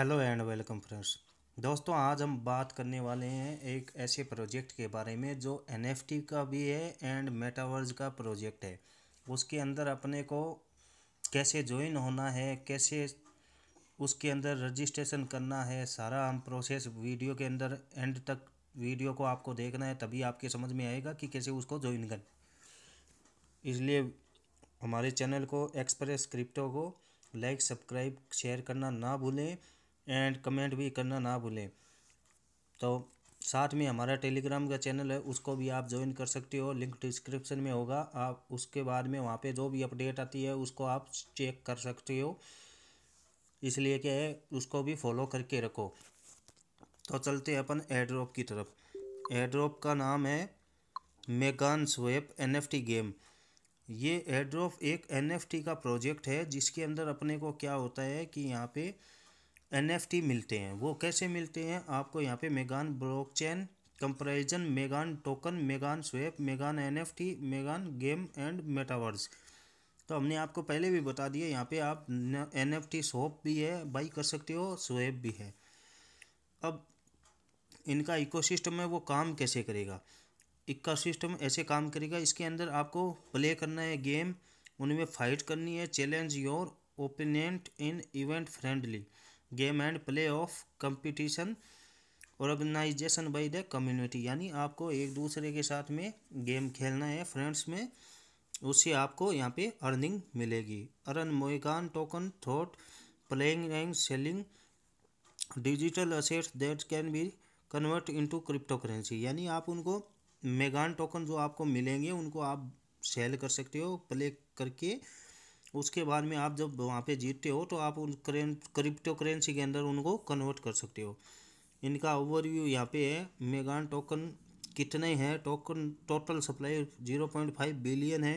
hello and welcome friends दोस्तों आज हम बात करने वाले हैं एक ऐसे प्रोजेक्ट के बारे में जो एन का भी है एंड मेटावर्स का प्रोजेक्ट है उसके अंदर अपने को कैसे ज्वाइन होना है कैसे उसके अंदर रजिस्ट्रेशन करना है सारा हम प्रोसेस वीडियो के अंदर एंड तक वीडियो को आपको देखना है तभी आपके समझ में आएगा कि कैसे उसको ज्वाइन कर इसलिए हमारे चैनल को एक्सप्रेस क्रिप्टो को लाइक सब्सक्राइब शेयर करना ना भूलें एंड कमेंट भी करना ना भूलें तो साथ में हमारा टेलीग्राम का चैनल है उसको भी आप ज्वाइन कर सकते हो लिंक डिस्क्रिप्शन में होगा आप उसके बाद में वहाँ पे जो भी अपडेट आती है उसको आप चेक कर सकते हो इसलिए क्या है उसको भी फॉलो करके रखो तो चलते हैं अपन एड्रॉप की तरफ एड्रॉप का नाम है मेगान स्वेप एन गेम ये एड्रॉप एक एन का प्रोजेक्ट है जिसके अंदर अपने को क्या होता है कि यहाँ पर एनएफटी मिलते हैं वो कैसे मिलते हैं आपको यहाँ पे Megan blockchain comparison Megan token Megan swap Megan NFT Megan game and metaverse तो हमने आपको पहले भी बता दिया यहाँ पे आप एन एफ टी शॉप भी है बाई कर सकते हो स्वेप भी है अब इनका इकोसिस्टम है वो काम कैसे करेगा इक्का सिस्टम ऐसे काम करेगा इसके अंदर आपको प्ले करना है गेम उनमें फाइट करनी है challenge your opponent in event friendly game and play off competition organization by the community यानी आपको एक दूसरे के साथ में गेम खेलना है फ्रेंड्स में उससे आपको यहाँ पे अर्निंग मिलेगी अर्न मोइकान token through playing and selling digital assets that can be convert into crypto currency यानी आप उनको मेगान टोकन जो आपको मिलेंगे उनको आप सेल कर सकते हो प्ले करके उसके बाद में आप जब वहाँ पे जीतते हो तो आप उन करें क्रिप्टो करेंसी के अंदर उनको कन्वर्ट कर सकते हो इनका ओवरव्यू यहाँ पे है मेगान टोकन कितने हैं token total supply zero point five billion है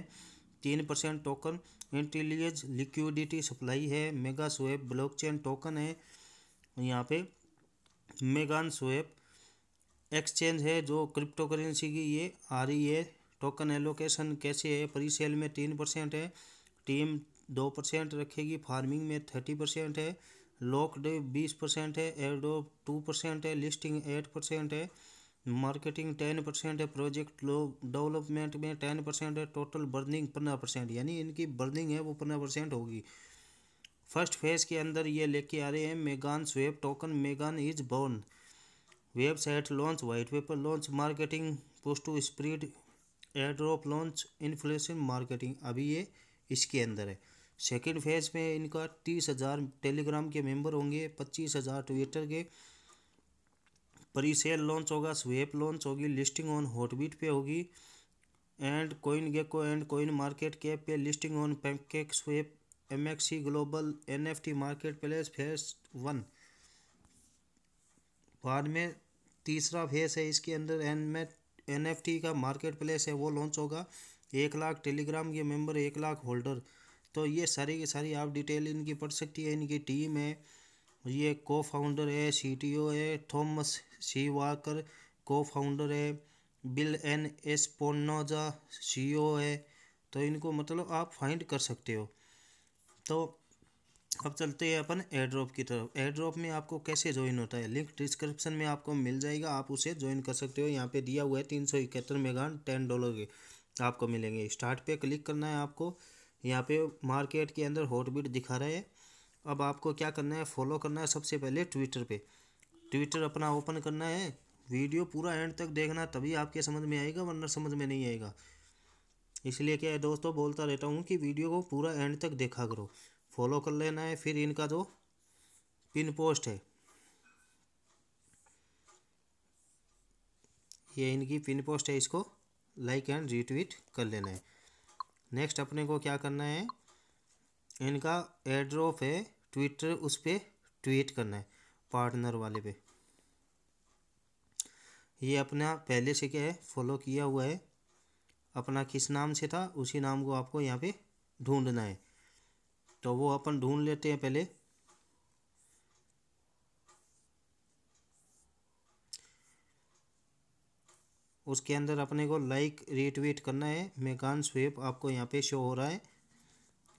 तीन परसेंट टोकन इंटेलिज लिक्विडिटी सप्लाई है मेगा स्वेप ब्लॉक टोकन है यहाँ पे मेगान स्वेप एक्सचेंज है जो क्रिप्टो करेंसी की ये आ रही है टोकन एलोकेशन कैसे है प्री सेल में तीन परसेंट है टीम दो परसेंट रखेगी फार्मिंग में थर्टी परसेंट है लॉकड बीस परसेंट है एडोप टू परसेंट है लिस्टिंग एट परसेंट है मार्केटिंग टेन परसेंट है प्रोजेक्ट लो डेवलपमेंट में टेन परसेंट है टोटल बर्निंग पंद्रह परसेंट यानी इनकी बर्निंग है वो पंद्रह परसेंट होगी फर्स्ट फेज के अंदर ये लेके आ रहे हैं Megan swap token Megan is born website launch white paper launch marketing post spread airdrop launch inflation marketing अभी ये इसके अंदर है सेकेंड फेज में इनका तीस हज़ार टेलीग्राम के मेंबर होंगे पच्चीस हज़ार ट्विटर के प्री सेल लॉन्च होगा स्वेप लॉन्च होगी लिस्टिंग ऑन हॉटबीट पे होगी and CoinGecko and CoinMarketCap पे listing on PancakeSwap MEXC global and marketplace phase one बाद में तीसरा फेज है इसके अंदर एन में एन का मार्केट प्लेस है वो लॉन्च होगा एक लाख टेलीग्राम के मेंबर एक लाख होल्डर तो ये सारी की सारी आप डिटेल इनकी पढ़ सकती है इनकी टीम है ये को फाउंडर है ओ है Thomas C Walker co-founder है बिल एन एस पोन्नोजा ओ e है तो इनको मतलब आप फाइंड कर सकते हो तो अब चलते हैं अपन एड्रॉप की तरफ एड्रॉप में आपको कैसे ज्वाइन होता है लिंक डिस्क्रिप्शन में आपको मिल जाएगा आप उसे ज्वाइन कर सकते हो यहाँ पे दिया हुआ है तीन सौ इकहत्तर मेगा टेन डॉलर के आपको मिलेंगे स्टार्ट पे क्लिक करना है आपको यहाँ पे मार्केट के अंदर हॉटबीट दिखा रहे हैं अब आपको क्या करना है फॉलो करना है सबसे पहले ट्विटर पे ट्विटर अपना ओपन करना है वीडियो पूरा एंड तक देखना तभी आपके समझ में आएगा वरना समझ में नहीं आएगा इसलिए क्या है दोस्तों बोलता रहता हूँ कि वीडियो को पूरा एंड तक देखा करो फॉलो कर लेना है फिर इनका जो पिन पोस्ट है ये इनकी पिन पोस्ट है इसको लाइक एंड रीट्वीट कर लेना है नेक्स्ट अपने को क्या करना है इनका एड्रॉप है ट्विटर उस पर ट्वीट करना है पार्टनर वाले पे ये अपना पहले से क्या है फॉलो किया हुआ है अपना किस नाम से था उसी नाम को आपको यहाँ पे ढूंढना है तो वो अपन ढूंढ लेते हैं पहले उसके अंदर अपने को लाइक रीट्वीट करना है मेकान स्वेप आपको यहाँ पे शो हो रहा है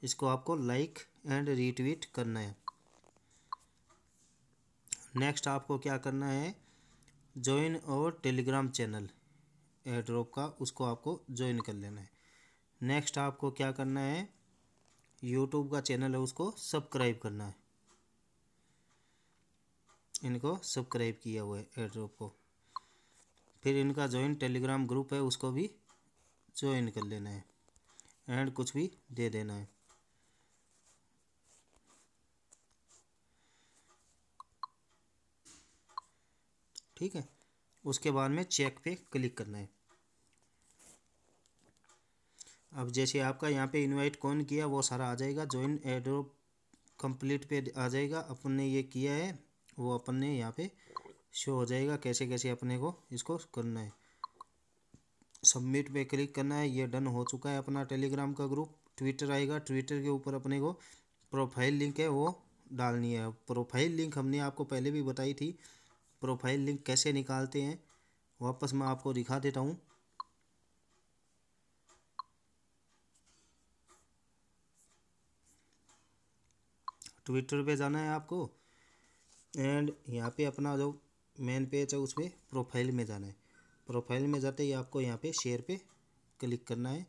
इसको आपको लाइक एंड रीट्वीट करना है नेक्स्ट आपको क्या करना है ज्वाइन और टेलीग्राम चैनल एड्रॉप का उसको आपको ज्वाइन कर लेना है नेक्स्ट आपको क्या करना है यूट्यूब का चैनल है उसको सब्सक्राइब करना है इनको सब्सक्राइब किया हुआ है एड्रॉप को फिर इनका ज्वाइन टेलीग्राम ग्रुप है उसको भी ज्वाइन कर लेना है एंड कुछ भी दे देना है ठीक है उसके बाद में चेक पे क्लिक करना है अब जैसे आपका यहाँ पे इनवाइट कौन किया वो सारा आ जाएगा ज्वाइन एड्रोप कंप्लीट पे आ जाएगा अपन ने ये किया है वो अपन ने यहाँ पे शो हो जाएगा कैसे कैसे अपने को इसको करना है सबमिट पे क्लिक करना है ये डन हो चुका है अपना टेलीग्राम का ग्रुप ट्विटर आएगा ट्विटर के ऊपर अपने को प्रोफाइल लिंक है वो डालनी है प्रोफाइल लिंक हमने आपको पहले भी बताई थी प्रोफाइल लिंक कैसे निकालते हैं वापस मैं आपको दिखा देता हूँ ट्विटर पे जाना है आपको एंड यहाँ पे अपना जो मेन पेज है उस पर प्रोफाइल में जाना है प्रोफाइल में जाते ही आपको यहाँ पे शेयर पे क्लिक करना है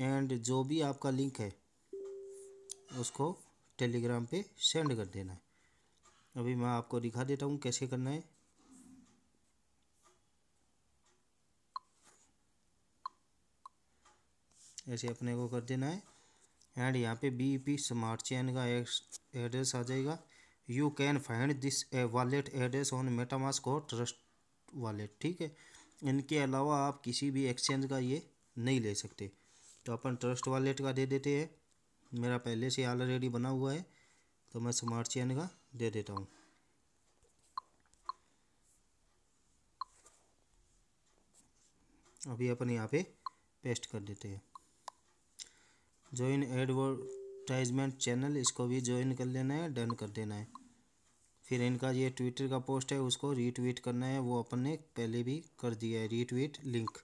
एंड जो भी आपका लिंक है उसको टेलीग्राम पे सेंड कर देना है अभी मैं आपको दिखा देता हूँ कैसे करना है ऐसे अपने को कर देना है एंड यहाँ पे बी पी स्मार्ट चैन का एड्रेस आ जाएगा you can find this wallet address on MetaMask को ट्रस्ट वॉलेट ठीक है इनके अलावा आप किसी भी एक्सचेंज का ये नहीं ले सकते तो अपन ट्रस्ट वॉलेट का दे देते हैं मेरा पहले से ऑलरेडी बना हुआ है तो मैं स्मार्ट चेन का दे देता हूँ अभी अपन यहाँ पे पेस्ट कर देते हैं ज्वाइन एडवर्टाइजमेंट चैनल इसको भी ज्वाइन कर लेना है डन कर देना है फिर इनका ये ट्विटर का पोस्ट है उसको रीट्वीट करना है वो अपन ने पहले भी कर दिया है रीट्वीट लिंक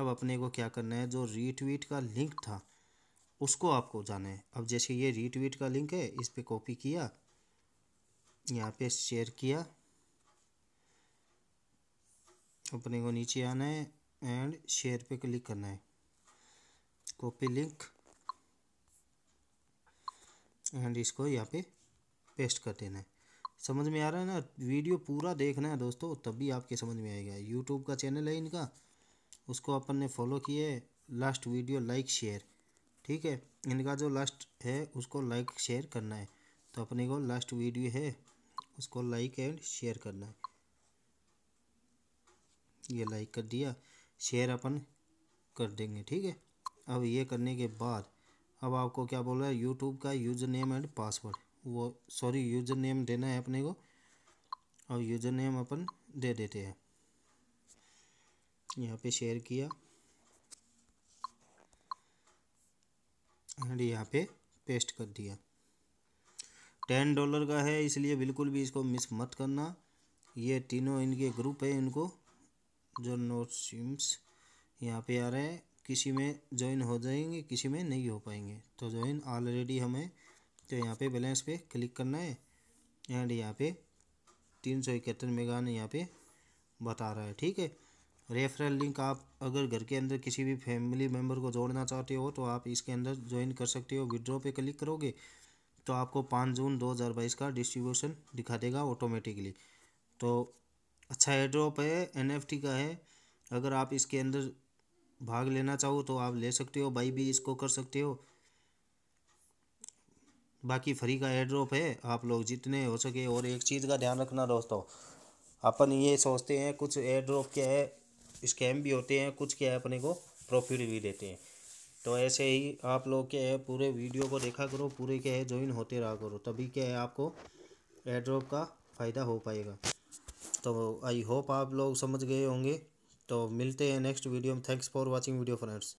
अब अपने को क्या करना है जो रीट्वीट का लिंक था उसको आपको जाना है अब जैसे ये रीट्वीट का लिंक है इस पर कॉपी किया यहाँ पे शेयर किया अपने को नीचे आना है एंड शेयर पे क्लिक करना है कॉपी लिंक एंड इसको यहाँ पे पेस्ट कर देना है समझ में आ रहा है ना वीडियो पूरा देखना है दोस्तों तब भी आपके समझ में आएगा यूट्यूब का चैनल है इनका उसको अपन ने फॉलो किए लास्ट वीडियो लाइक शेयर ठीक है इनका जो लास्ट है उसको लाइक शेयर करना है तो अपने को लास्ट वीडियो है उसको लाइक एंड शेयर करना है ये लाइक कर दिया शेयर अपन कर देंगे ठीक है अब ये करने के बाद अब आपको क्या बोला है यूट्यूब का यूज़र नेम एंड पासवर्ड वो सॉरी यूजर नेम देना है अपने को और यूजर नेम अपन दे देते हैं यहाँ पे शेयर किया एंड यहाँ पे पेस्ट कर दिया टेन डॉलर का है इसलिए बिल्कुल भी इसको मिस मत करना ये तीनों इनके ग्रुप है इनको जो नोट सिम्स यहाँ पे आ रहे हैं किसी में ज्वाइन हो जाएंगे किसी में नहीं हो पाएंगे तो ज्वाइन ऑलरेडी हमें तो यहाँ पे बैलेंस पे क्लिक करना है एंड यहाँ पे तीन सौ इकहत्तर मेगान यहाँ पे बता रहा है ठीक है रेफरल लिंक आप अगर घर के अंदर किसी भी फैमिली मेम्बर को जोड़ना चाहते हो तो आप इसके अंदर ज्वाइन कर सकते हो विड्रॉ पे क्लिक करोगे तो आपको पाँच जून दो हज़ार बाईस का डिस्ट्रीब्यूशन दिखा देगा ऑटोमेटिकली तो अच्छा एड्रॉप है एन का है अगर आप इसके अंदर भाग लेना चाहो तो आप ले सकते हो बाई भी इसको कर सकते हो बाकी फ्री का एड्रॉप है आप लोग जितने हो सके और एक चीज़ का ध्यान रखना दोस्तों अपन ये सोचते हैं कुछ एड्रॉप क्या है स्कैम भी होते हैं कुछ क्या है अपने को प्रॉफिट भी देते हैं तो ऐसे ही आप लोग क्या है पूरे वीडियो को देखा करो पूरे क्या है ज्वाइन होते रहा करो तभी क्या है आपको एड्रॉप का फ़ायदा हो पाएगा तो आई होप आप लोग समझ गए होंगे तो मिलते हैं नेक्स्ट वीडियो में thanks for watching video friends